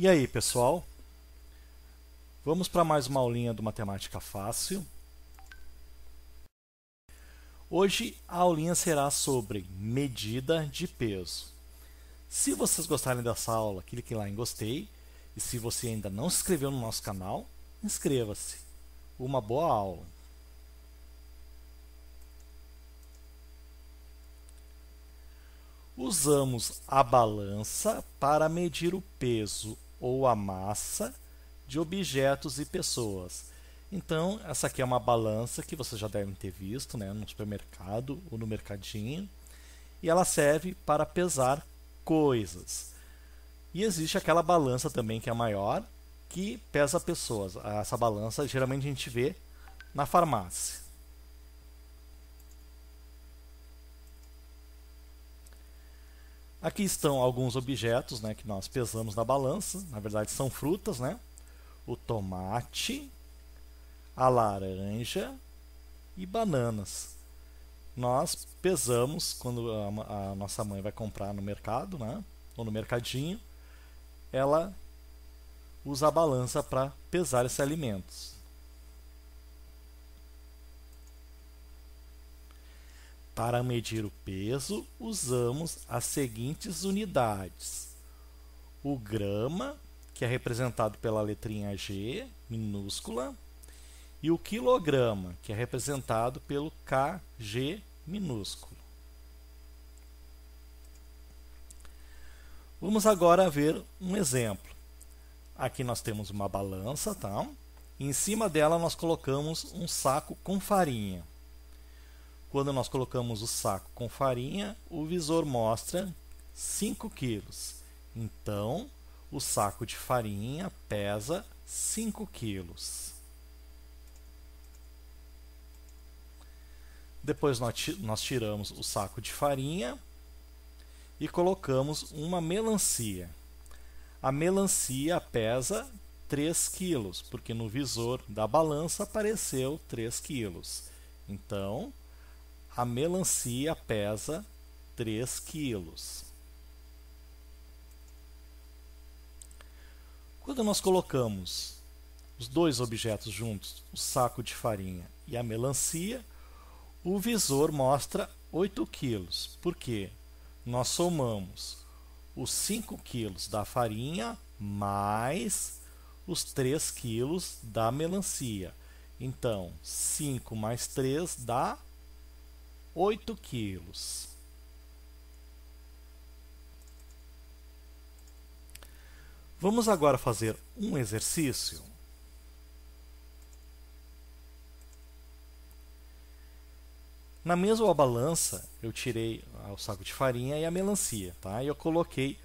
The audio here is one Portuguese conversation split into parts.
E aí, pessoal? Vamos para mais uma aulinha do Matemática Fácil. Hoje a aulinha será sobre medida de peso. Se vocês gostarem dessa aula, clique lá em gostei. E se você ainda não se inscreveu no nosso canal, inscreva-se. Uma boa aula! Usamos a balança para medir o peso ou a massa de objetos e pessoas. Então, essa aqui é uma balança que vocês já devem ter visto né, no supermercado ou no mercadinho. E ela serve para pesar coisas. E existe aquela balança também que é maior, que pesa pessoas. Essa balança geralmente a gente vê na farmácia. Aqui estão alguns objetos né, que nós pesamos na balança. Na verdade, são frutas, né? O tomate, a laranja e bananas. Nós pesamos quando a, a nossa mãe vai comprar no mercado, né? Ou no mercadinho, ela usa a balança para pesar esses alimentos. Para medir o peso, usamos as seguintes unidades: o grama, que é representado pela letrinha G minúscula, e o quilograma, que é representado pelo KG minúsculo. Vamos agora ver um exemplo. Aqui nós temos uma balança, tá? Em cima dela nós colocamos um saco com farinha. Quando nós colocamos o saco com farinha, o visor mostra 5 quilos. Então, o saco de farinha pesa 5 quilos. Depois nós tiramos o saco de farinha e colocamos uma melancia. A melancia pesa 3 quilos, porque no visor da balança apareceu 3 quilos. Então, a melancia pesa 3 quilos. Quando nós colocamos os dois objetos juntos, o saco de farinha e a melancia, o visor mostra 8 quilos. Por quê? Nós somamos os 5 quilos da farinha mais os 3 quilos da melancia. Então, 5 mais 3 dá 8. 8 quilos. Vamos agora fazer um exercício Na mesma balança, eu tirei o saco de farinha e a melancia, tá? E eu coloquei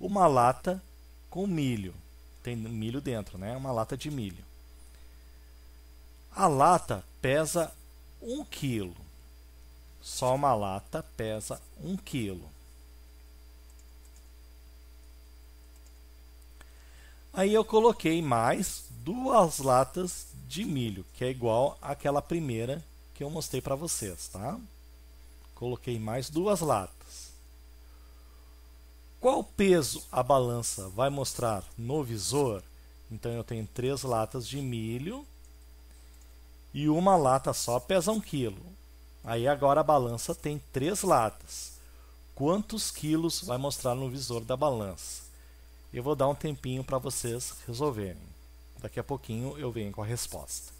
uma lata com milho. Tem milho dentro, né? Uma lata de milho. A lata pesa 1 um quilo. Só uma lata pesa 1 kg. Aí eu coloquei mais duas latas de milho, que é igual àquela primeira que eu mostrei para vocês, tá? Coloquei mais duas latas. Qual peso a balança vai mostrar no visor? Então eu tenho três latas de milho e uma lata só pesa um quilo. Aí agora a balança tem três latas. Quantos quilos vai mostrar no visor da balança? Eu vou dar um tempinho para vocês resolverem. Daqui a pouquinho eu venho com a resposta.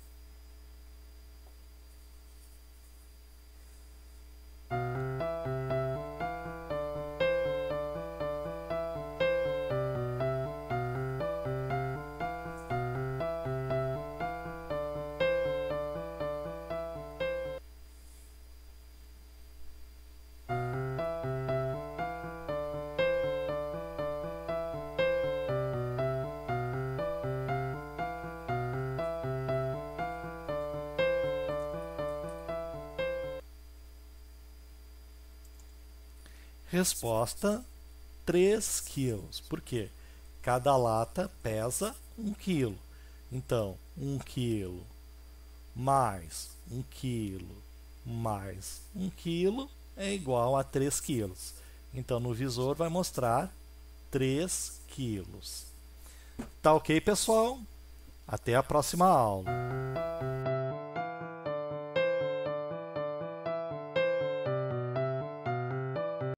Resposta: 3 quilos. Por quê? Cada lata pesa 1 quilo. Então, 1 quilo mais 1 quilo mais 1 quilo é igual a 3 quilos. Então, no visor vai mostrar 3 quilos. Tá ok, pessoal? Até a próxima aula.